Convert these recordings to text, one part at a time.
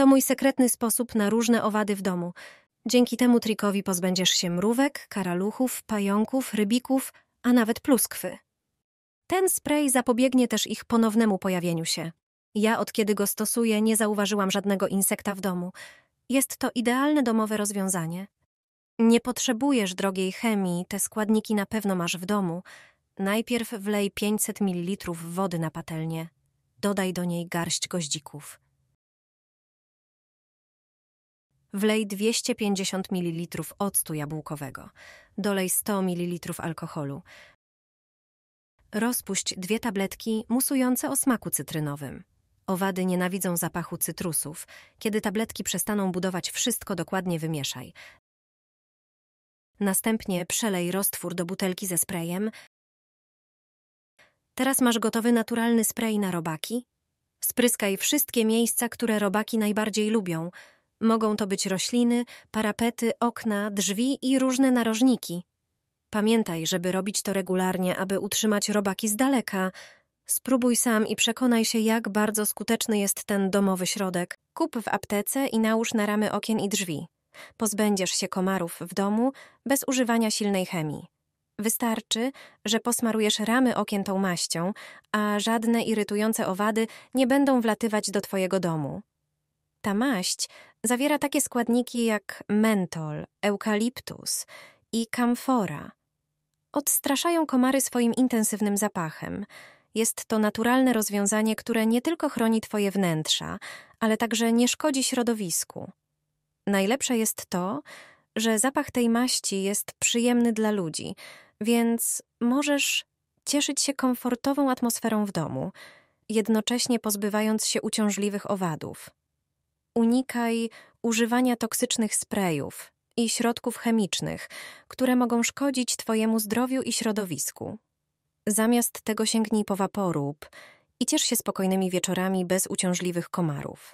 To mój sekretny sposób na różne owady w domu. Dzięki temu trikowi pozbędziesz się mrówek, karaluchów, pająków, rybików, a nawet pluskwy. Ten spray zapobiegnie też ich ponownemu pojawieniu się. Ja od kiedy go stosuję, nie zauważyłam żadnego insekta w domu. Jest to idealne domowe rozwiązanie. Nie potrzebujesz drogiej chemii, te składniki na pewno masz w domu. Najpierw wlej 500 ml wody na patelnię. Dodaj do niej garść goździków. Wlej 250 ml octu jabłkowego. Dolej 100 ml alkoholu. Rozpuść dwie tabletki musujące o smaku cytrynowym. Owady nienawidzą zapachu cytrusów. Kiedy tabletki przestaną budować wszystko, dokładnie wymieszaj. Następnie przelej roztwór do butelki ze sprayem. Teraz masz gotowy naturalny spray na robaki. Spryskaj wszystkie miejsca, które robaki najbardziej lubią – Mogą to być rośliny, parapety, okna, drzwi i różne narożniki. Pamiętaj, żeby robić to regularnie, aby utrzymać robaki z daleka. Spróbuj sam i przekonaj się, jak bardzo skuteczny jest ten domowy środek. Kup w aptece i nałóż na ramy okien i drzwi. Pozbędziesz się komarów w domu bez używania silnej chemii. Wystarczy, że posmarujesz ramy okien tą maścią, a żadne irytujące owady nie będą wlatywać do Twojego domu. Ta maść zawiera takie składniki jak mentol, eukaliptus i kamfora. Odstraszają komary swoim intensywnym zapachem. Jest to naturalne rozwiązanie, które nie tylko chroni Twoje wnętrza, ale także nie szkodzi środowisku. Najlepsze jest to, że zapach tej maści jest przyjemny dla ludzi, więc możesz cieszyć się komfortową atmosferą w domu, jednocześnie pozbywając się uciążliwych owadów unikaj używania toksycznych sprejów i środków chemicznych, które mogą szkodzić Twojemu zdrowiu i środowisku. Zamiast tego sięgnij po waporób i ciesz się spokojnymi wieczorami bez uciążliwych komarów.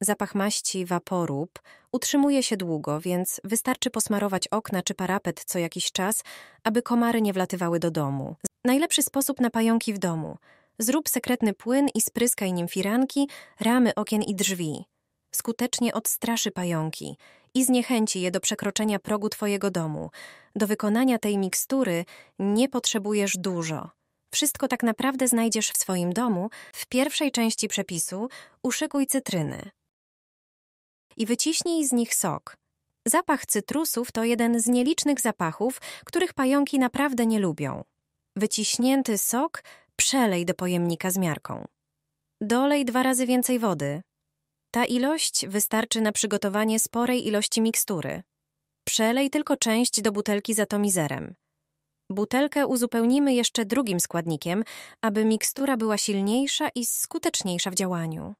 Zapach maści waporób utrzymuje się długo, więc wystarczy posmarować okna czy parapet co jakiś czas, aby komary nie wlatywały do domu. Najlepszy sposób na pająki w domu. Zrób sekretny płyn i spryskaj nim firanki, ramy okien i drzwi skutecznie odstraszy pająki i zniechęci je do przekroczenia progu Twojego domu. Do wykonania tej mikstury nie potrzebujesz dużo. Wszystko tak naprawdę znajdziesz w swoim domu. W pierwszej części przepisu uszykuj cytryny i wyciśnij z nich sok. Zapach cytrusów to jeden z nielicznych zapachów, których pająki naprawdę nie lubią. Wyciśnięty sok przelej do pojemnika z miarką. Dolej dwa razy więcej wody, ta ilość wystarczy na przygotowanie sporej ilości mikstury. Przelej tylko część do butelki z atomizerem. Butelkę uzupełnimy jeszcze drugim składnikiem, aby mikstura była silniejsza i skuteczniejsza w działaniu.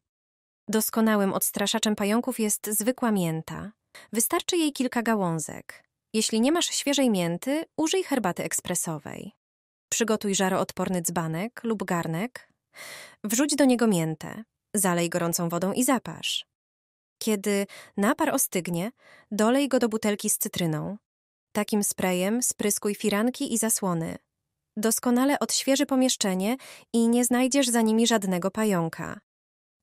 Doskonałym odstraszaczem pająków jest zwykła mięta. Wystarczy jej kilka gałązek. Jeśli nie masz świeżej mięty, użyj herbaty ekspresowej. Przygotuj żaroodporny dzbanek lub garnek. Wrzuć do niego miętę zalej gorącą wodą i zaparz. Kiedy napar ostygnie, dolej go do butelki z cytryną. Takim sprayem spryskuj firanki i zasłony. Doskonale odświeży pomieszczenie i nie znajdziesz za nimi żadnego pająka.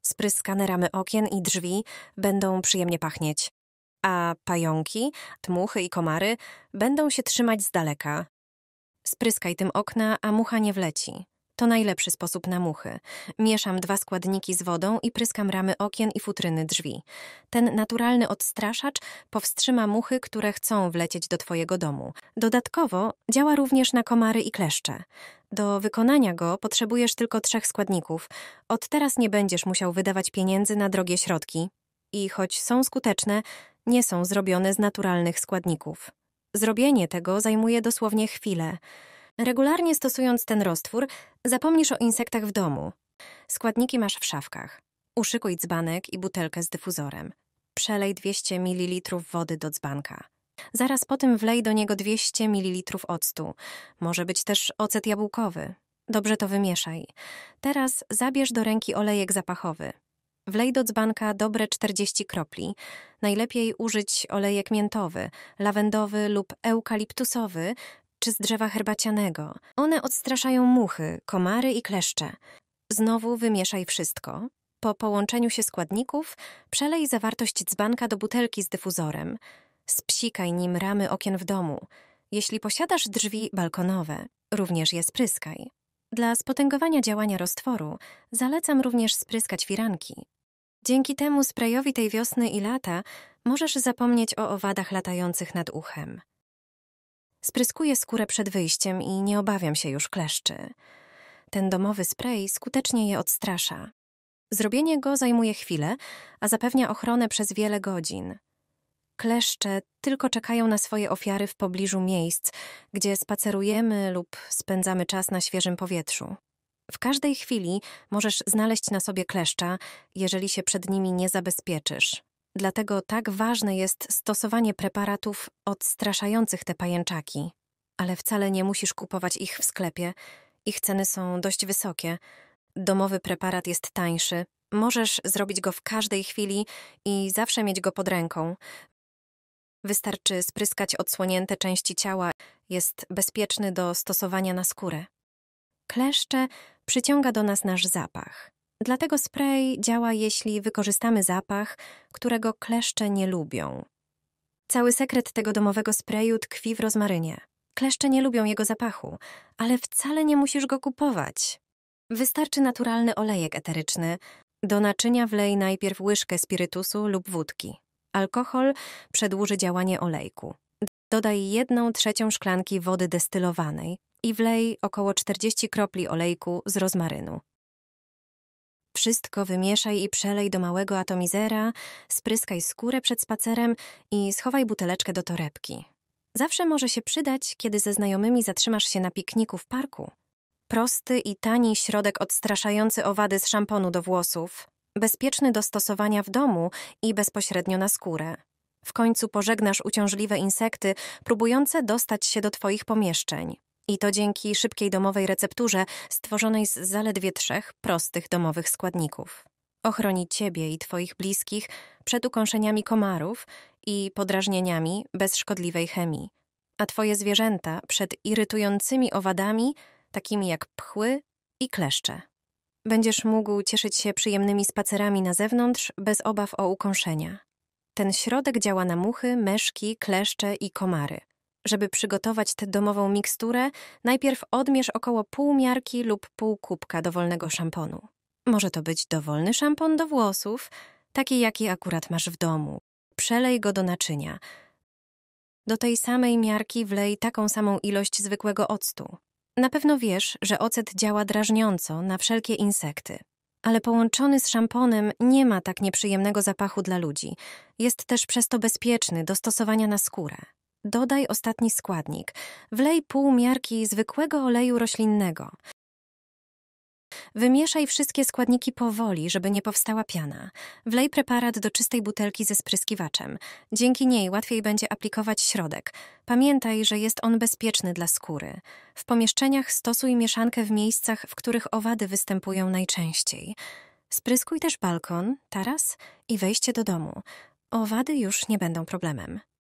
Spryskane ramy okien i drzwi będą przyjemnie pachnieć, a pająki, tmuchy i komary będą się trzymać z daleka. Spryskaj tym okna, a mucha nie wleci. To najlepszy sposób na muchy. Mieszam dwa składniki z wodą i pryskam ramy okien i futryny drzwi. Ten naturalny odstraszacz powstrzyma muchy, które chcą wlecieć do Twojego domu. Dodatkowo działa również na komary i kleszcze. Do wykonania go potrzebujesz tylko trzech składników. Od teraz nie będziesz musiał wydawać pieniędzy na drogie środki. I choć są skuteczne, nie są zrobione z naturalnych składników. Zrobienie tego zajmuje dosłownie chwilę. Regularnie stosując ten roztwór, zapomnisz o insektach w domu. Składniki masz w szafkach. Uszykuj dzbanek i butelkę z dyfuzorem. Przelej 200 ml wody do dzbanka. Zaraz potem wlej do niego 200 ml octu. Może być też ocet jabłkowy. Dobrze to wymieszaj. Teraz zabierz do ręki olejek zapachowy. Wlej do dzbanka dobre 40 kropli. Najlepiej użyć olejek miętowy, lawendowy lub eukaliptusowy czy z drzewa herbacianego. One odstraszają muchy, komary i kleszcze. Znowu wymieszaj wszystko. Po połączeniu się składników przelej zawartość dzbanka do butelki z dyfuzorem. Spsikaj nim ramy okien w domu. Jeśli posiadasz drzwi balkonowe, również je spryskaj. Dla spotęgowania działania roztworu zalecam również spryskać firanki. Dzięki temu sprayowi tej wiosny i lata możesz zapomnieć o owadach latających nad uchem. Spryskuję skórę przed wyjściem i nie obawiam się już kleszczy. Ten domowy spray skutecznie je odstrasza. Zrobienie go zajmuje chwilę, a zapewnia ochronę przez wiele godzin. Kleszcze tylko czekają na swoje ofiary w pobliżu miejsc, gdzie spacerujemy lub spędzamy czas na świeżym powietrzu. W każdej chwili możesz znaleźć na sobie kleszcza, jeżeli się przed nimi nie zabezpieczysz. Dlatego tak ważne jest stosowanie preparatów odstraszających te pajęczaki, ale wcale nie musisz kupować ich w sklepie. Ich ceny są dość wysokie. Domowy preparat jest tańszy. Możesz zrobić go w każdej chwili i zawsze mieć go pod ręką. Wystarczy spryskać odsłonięte części ciała, jest bezpieczny do stosowania na skórę. Kleszcze przyciąga do nas nasz zapach. Dlatego spray działa, jeśli wykorzystamy zapach, którego kleszcze nie lubią. Cały sekret tego domowego sprayu tkwi w rozmarynie. Kleszcze nie lubią jego zapachu, ale wcale nie musisz go kupować. Wystarczy naturalny olejek eteryczny. Do naczynia wlej najpierw łyżkę spirytusu lub wódki. Alkohol przedłuży działanie olejku. Dodaj jedną trzecią szklanki wody destylowanej i wlej około 40 kropli olejku z rozmarynu. Wszystko wymieszaj i przelej do małego atomizera, spryskaj skórę przed spacerem i schowaj buteleczkę do torebki. Zawsze może się przydać, kiedy ze znajomymi zatrzymasz się na pikniku w parku. Prosty i tani środek odstraszający owady z szamponu do włosów, bezpieczny do stosowania w domu i bezpośrednio na skórę. W końcu pożegnasz uciążliwe insekty, próbujące dostać się do Twoich pomieszczeń. I to dzięki szybkiej domowej recepturze stworzonej z zaledwie trzech prostych domowych składników. Ochroni ciebie i twoich bliskich przed ukąszeniami komarów i podrażnieniami bez szkodliwej chemii, a twoje zwierzęta przed irytującymi owadami, takimi jak pchły i kleszcze. Będziesz mógł cieszyć się przyjemnymi spacerami na zewnątrz bez obaw o ukąszenia. Ten środek działa na muchy, meszki, kleszcze i komary – żeby przygotować tę domową miksturę, najpierw odmierz około pół miarki lub pół kubka dowolnego szamponu. Może to być dowolny szampon do włosów, taki jaki akurat masz w domu. Przelej go do naczynia. Do tej samej miarki wlej taką samą ilość zwykłego octu. Na pewno wiesz, że ocet działa drażniąco na wszelkie insekty, ale połączony z szamponem nie ma tak nieprzyjemnego zapachu dla ludzi. Jest też przez to bezpieczny do stosowania na skórę dodaj ostatni składnik. Wlej pół miarki zwykłego oleju roślinnego. Wymieszaj wszystkie składniki powoli, żeby nie powstała piana. Wlej preparat do czystej butelki ze spryskiwaczem. Dzięki niej łatwiej będzie aplikować środek. Pamiętaj, że jest on bezpieczny dla skóry. W pomieszczeniach stosuj mieszankę w miejscach, w których owady występują najczęściej. Spryskuj też balkon, taras i wejście do domu. Owady już nie będą problemem.